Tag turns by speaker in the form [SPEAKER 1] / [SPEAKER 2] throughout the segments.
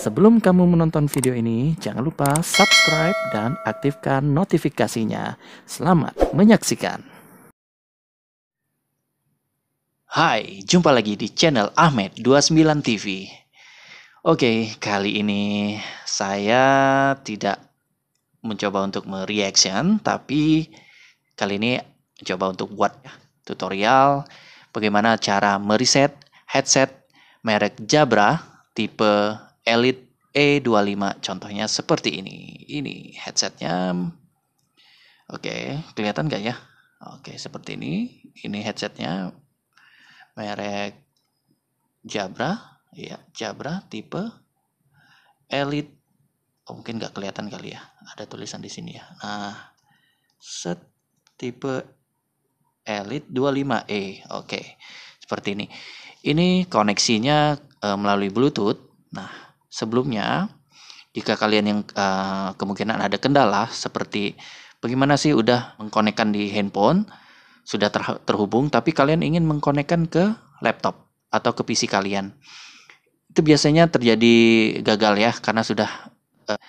[SPEAKER 1] Sebelum kamu menonton video ini, jangan lupa subscribe dan aktifkan notifikasinya. Selamat menyaksikan. Hai, jumpa lagi di channel Ahmed 29 TV. Oke, kali ini saya tidak mencoba untuk mereaction, tapi kali ini coba untuk buat tutorial bagaimana cara mereset headset merek Jabra tipe Elite E25 contohnya seperti ini. Ini headsetnya. Oke, kelihatan nggak ya? Oke, seperti ini. Ini headsetnya merek Jabra, ya Jabra tipe Elite. Oh, mungkin nggak kelihatan kali ya. Ada tulisan di sini ya. Nah, set tipe Elite 25E. Oke. Seperti ini. Ini koneksinya e, melalui Bluetooth. Nah, sebelumnya. Jika kalian yang uh, kemungkinan ada kendala seperti bagaimana sih udah mengkonekkan di handphone, sudah terhubung tapi kalian ingin mengkonekkan ke laptop atau ke PC kalian. Itu biasanya terjadi gagal ya karena sudah uh,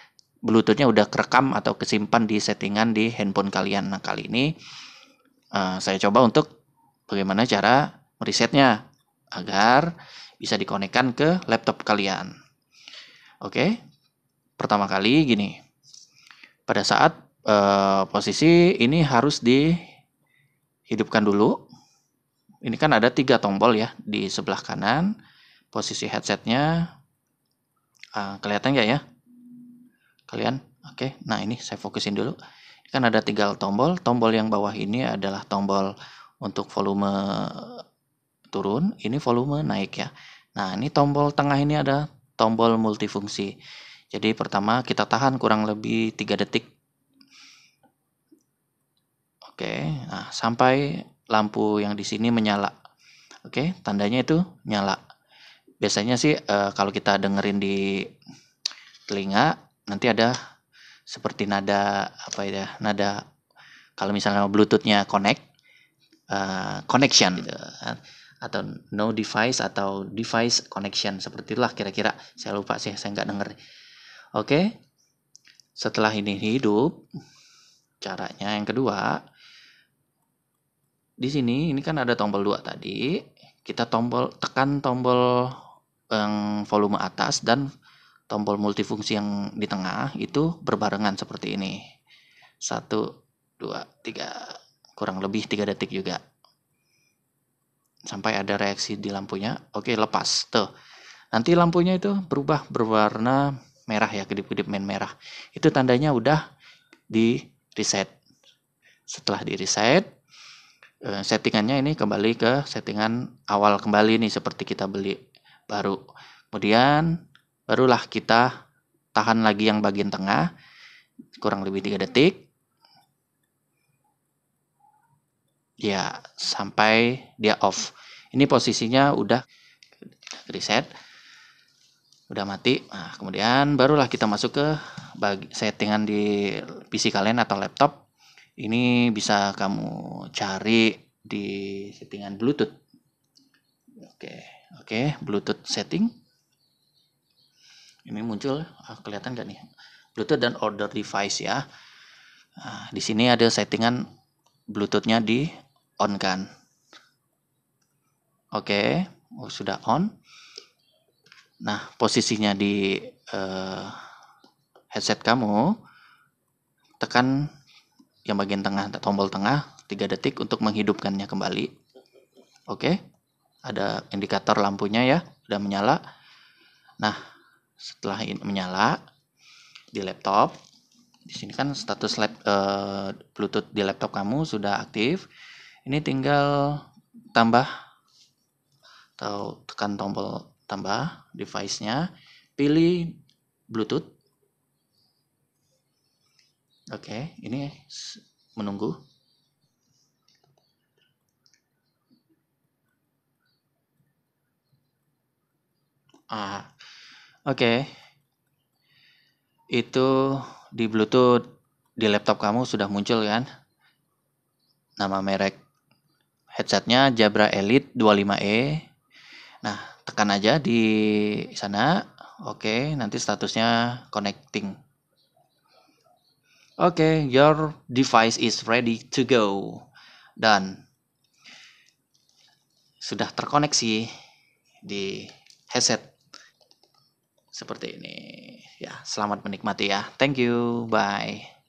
[SPEAKER 1] Bluetoothnya udah kerekam atau kesimpan di settingan di handphone kalian. Nah kali ini uh, saya coba untuk bagaimana cara meresetnya agar bisa dikonekkan ke laptop kalian. Oke. Pertama kali gini. Pada saat uh, posisi ini harus dihidupkan dulu. Ini kan ada tiga tombol ya di sebelah kanan. Posisi headsetnya uh, kelihatan nggak ya? Kalian? Oke. Nah ini saya fokusin dulu. Ini kan ada tiga tombol. Tombol yang bawah ini adalah tombol untuk volume turun, ini volume naik ya. Nah, ini tombol tengah ini ada tombol multifungsi. Jadi pertama kita tahan kurang lebih 3 detik. Oke, nah sampai lampu yang di sini menyala. Oke, tandanya itu nyala. Biasanya sih e, kalau kita dengerin di telinga nanti ada seperti nada apa ya, nada kalau misalnya Bluetoothnya connect, uh, connection. Gitu atau no device atau device connection seperti itulah kira-kira saya lupa sih saya nggak denger oke setelah ini hidup caranya yang kedua di sini ini kan ada tombol dua tadi kita tombol tekan tombol yang volume atas dan tombol multifungsi yang di tengah itu berbarengan seperti ini satu dua tiga kurang lebih tiga detik juga sampai ada reaksi di lampunya. Oke, lepas. Tuh. Nanti lampunya itu berubah berwarna merah ya, kedip-kedip main merah. Itu tandanya udah di reset. Setelah di reset, eh, settingannya ini kembali ke settingan awal kembali nih seperti kita beli baru. Kemudian barulah kita tahan lagi yang bagian tengah kurang lebih 3 detik ya sampai dia off. Ini posisinya udah reset, udah mati. Nah, kemudian barulah kita masuk ke settingan di PC kalian atau laptop. Ini bisa kamu cari di settingan Bluetooth. Oke, oke, Bluetooth setting. Ini muncul, ah, kelihatan gak nih? Bluetooth dan order device ya. Nah, di sini ada settingan Bluetoothnya di on kan oke okay. oh, sudah on nah posisinya di uh, headset kamu tekan yang bagian tengah tombol tengah 3 detik untuk menghidupkannya kembali oke okay. ada indikator lampunya ya sudah menyala nah setelah ini menyala di laptop di sini kan status lab, e, eh, Bluetooth di laptop kamu sudah aktif ini tinggal tambah atau tekan tombol tambah device-nya pilih Bluetooth oke ini menunggu ah oke itu di Bluetooth di laptop kamu sudah muncul kan nama merek headsetnya Jabra Elite 25E. Nah, tekan aja di sana. Oke, nanti statusnya connecting. Oke, your device is ready to go. Dan sudah terkoneksi di headset seperti ini. Ya, selamat menikmati ya. Thank you. Bye.